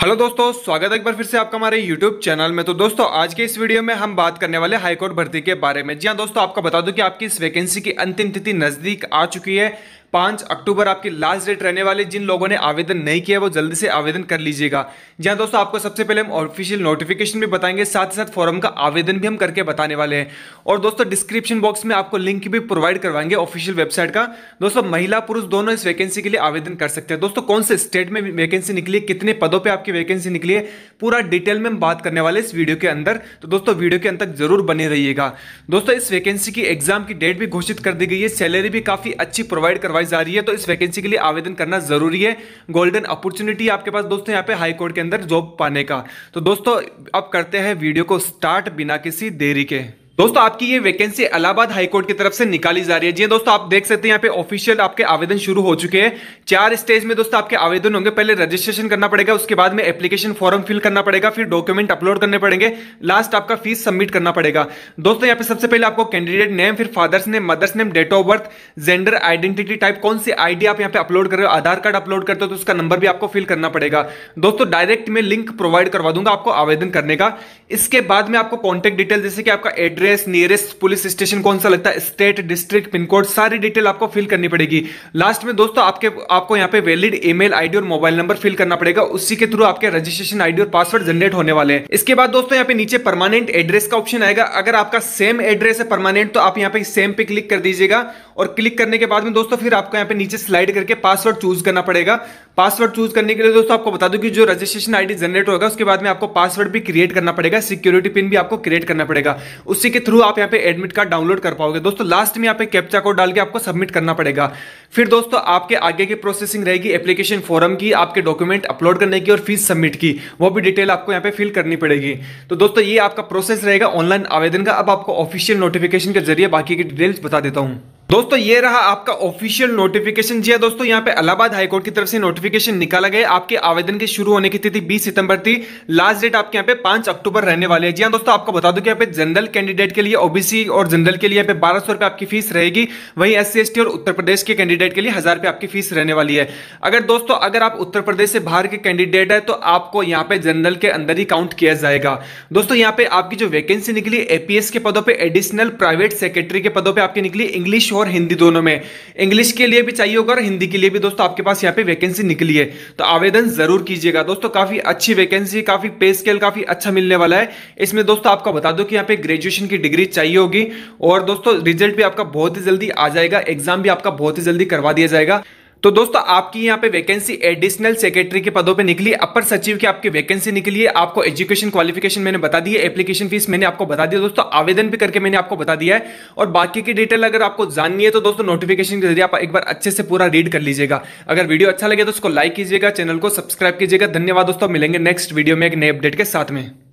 hello दोस्तों स्वागत है एक बार फिर से आपका हमारे यूट्यूब चैनल में तो दोस्तों आज के इस वीडियो में हम बात करने वाले हाईकोर्ट भर्ती के बारे में जी हाँ दोस्तों आपको बता दूं कि आपकी इस वैकेंसी की अंतिम तिथि नज़दीक आ चुकी है पाँच अक्टूबर आपकी लास्ट डेट रहने वाले जिन लोगों ने आवेदन नहीं किया वो जल्दी से आवेदन कर लीजिएगा जहाँ दोस्तों आपको सबसे पहले हम ऑफिशियल नोटिफिकेशन भी बताएंगे साथ ही साथ फॉर्म का आवेदन भी हम करके बताने वाले हैं और दोस्तों डिस्क्रिप्शन बॉक्स में आपको लिंक भी प्रोवाइड करवाएंगे ऑफिशियल वेबसाइट का दोस्तों महिला पुरुष दोनों इस वैकेंसी के लिए आवेदन कर सकते हैं दोस्तों कौन से स्टेट में वैकेंसी निकली है कितने पदों पर आपकी वैकेंसी निकली है पूरा डिटेल में हम बात करने वाले इस वीडियो के अंदर तो दोस्तों वीडियो के अंत तक जरूर बने रहिएगा दोस्तों इस वैकेंसी की एग्जाम की डेट भी घोषित कर दी गई है सैलरी भी काफी अच्छी प्रोवाइड करवाई नॉइज आ रही है तो इस वैकेंसी के लिए आवेदन करना जरूरी है गोल्डन अपॉर्चुनिटी आपके पास दोस्तों यहाँ पे हाई कोर्ट के अंदर जॉब पाने का तो दोस्तों अब करते हैं वीडियो को स्टार्ट बिना किसी देरी के दोस्तों आपकी ये वैकेंसी इलाहाबाद हाईकोर्ट की तरफ से निकाली जा रही है जी हाँ, दोस्तों आप देख सकते हैं यहाँ पे ऑफिशियल आपके आवेदन शुरू हो चुके हैं चार स्टेज में दोस्तों आपके आवेदन होंगे पहले रजिस्ट्रेशन करना पड़ेगा उसके बाद में एप्लीकेशन फॉर्म फिल करना पड़ेगा फिर डॉक्यूमेंट अपलोड करने पड़ेंगे लास्ट आपका फीस सबमिट करना पड़ेगा दोस्तों यहाँ पे सबसे पहले आपको कैंडिडेट नेम फिर father's name mother's name date of birth gender identity type कौन सी आईडी आप यहाँ पे अपलोड कर रहे हो आधार कार्ड अपलोड करते हो तो उसका नंबर भी आपको फिल करना पड़ेगा दोस्तों डायरेक्ट में लिंक प्रोवाइड करवा दूंगा आपको आवेदन करने का इसके बाद में आपको कॉन्टेक्ट डिटेल जैसे कि आपका address address nearest police station कौन सा लगता है स्टेट डिस्ट्रिक्ट पिन कोड सारी डिटेल आपको फिल करनी पड़ेगी लास्ट में दोस्तों आपके आपको यहाँ पे वैलिड ईमेल आईडी और मोबाइल नंबर फिल करना पड़ेगा उसी के थ्रू आपके रजिस्ट्रेशन आईडी और पासवर्ड जनरेट होने वाले हैं इसके बाद दोस्तों यहाँ पे नीचे परमानेंट एड्रेस का ऑप्शन आएगा अगर आपका सेम एड्रेस है परमानेंट तो आप यहाँ पे सेम पे क्लिक कर दीजिएगा और क्लिक करने के बाद में दोस्तों फिर आपको यहाँ पे नीचे स्लाइड करके पासवर्ड चूज करना पड़ेगा पासवर्ड चूज करने के लिए दोस्तों आपको बता दूं कि जो रजिस्ट्रेशन आईडी जनरेट होगा उसके बाद में आपको पासवर्ड भी क्रिएट करना पड़ेगा सिक्योरिटी पिन भी आपको क्रिएट करना पड़ेगा उसी के थ्रू आप यहाँ पे एडमिट कार्ड डाउनलोड कर पाओगे दोस्तों लास्ट में यहाँ पे कैप्चा कोड डाल के आपको सबमिट करना पड़ेगा फिर दोस्तों आपके आगे की प्रोसेसिंग रहेगी एप्लीकेशन फॉरम की आपके डॉक्यूमेंट अपलोड करने की और फीस सबमिट की वो भी डिटेल आपको यहाँ पे फिल करनी पड़ेगी तो दोस्तों ये आपका प्रोसेस रहेगा ऑनलाइन आवेदन का अब आपको ऑफिशियल नोटिफिकेशन के जरिए बाकी की डिटेल्स बता देता हूँ दोस्तों ये रहा आपका ऑफिशियल नोटिफिकेशन जी हाँ दोस्तों यहाँ पे अलाहाबाद हाईकोर्ट की तरफ से नोटिफिकेशन निकाला गया आपके आवेदन के शुरू होने की तिथि 20 सितंबर थी लास्ट डेट आपके यहाँ पे 5 अक्टूबर रहने वाले है जी हाँ दोस्तों आपको बता दूं कि यहाँ पे जनरल कैंडिडेट के लिए ओबीसी और जनरल के लिए यहाँ पे बारह सौ आपकी फीस रहेगी वहीं एस सी और उत्तर प्रदेश के कैंडिडेट के लिए हजार रुपये आपकी फीस रहने वाली है अगर दोस्तों अगर आप उत्तर प्रदेश से बाहर के कैंडिडेट है तो आपको यहाँ पे जनरल के अंदर ही काउंट किया जाएगा दोस्तों यहाँ पे आपकी जो वैकेंसी निकली एपीएस के पदों पर एडिशनल प्राइवेट सेक्रेटरी के पदों पर आपकी निकली इंग्लिश और और हिंदी दोनों में इंग्लिश के लिए भी चाहिए होगा और हिंदी के लिए भी दोस्तों आपके पास यहाँ पे वैकेंसी निकली है तो आवेदन जरूर कीजिएगा दोस्तों काफी अच्छी वैकेंसी काफी पे स्केल काफी अच्छा मिलने वाला है इसमें दोस्तों आपको बता दो कि यहाँ पे ग्रेजुएशन की डिग्री चाहिए होगी और दोस्तों रिजल्ट भी आपका बहुत ही जल्दी आ जाएगा एग्जाम भी आपका बहुत ही जल्दी करवा दिया जाएगा तो दोस्तों आपकी यहाँ पे वैकेंसी एडिशनल सेक्रेटरी के पदों पे निकली अपर सचिव की आपकी वैकेंसी निकली है आपको एजुकेशन क्वालिफिकेशन मैंने बता दी है एप्लीकेशन फीस मैंने आपको बता दिया दोस्तों आवेदन भी करके मैंने आपको बता दिया है और बाकी की डिटेल अगर आपको जाननी है तो दोस्तों नोटिफिकेशन के जरिए आप एक बार अच्छे से पूरा रीड कर लीजिएगा अगर वीडियो अच्छा लगे तो उसको लाइक कीजिएगा चैनल को सब्सक्राइब कीजिएगा धन्यवाद दोस्तों मिलेंगे नेक्स्ट वीडियो में एक नए अपडेट के साथ में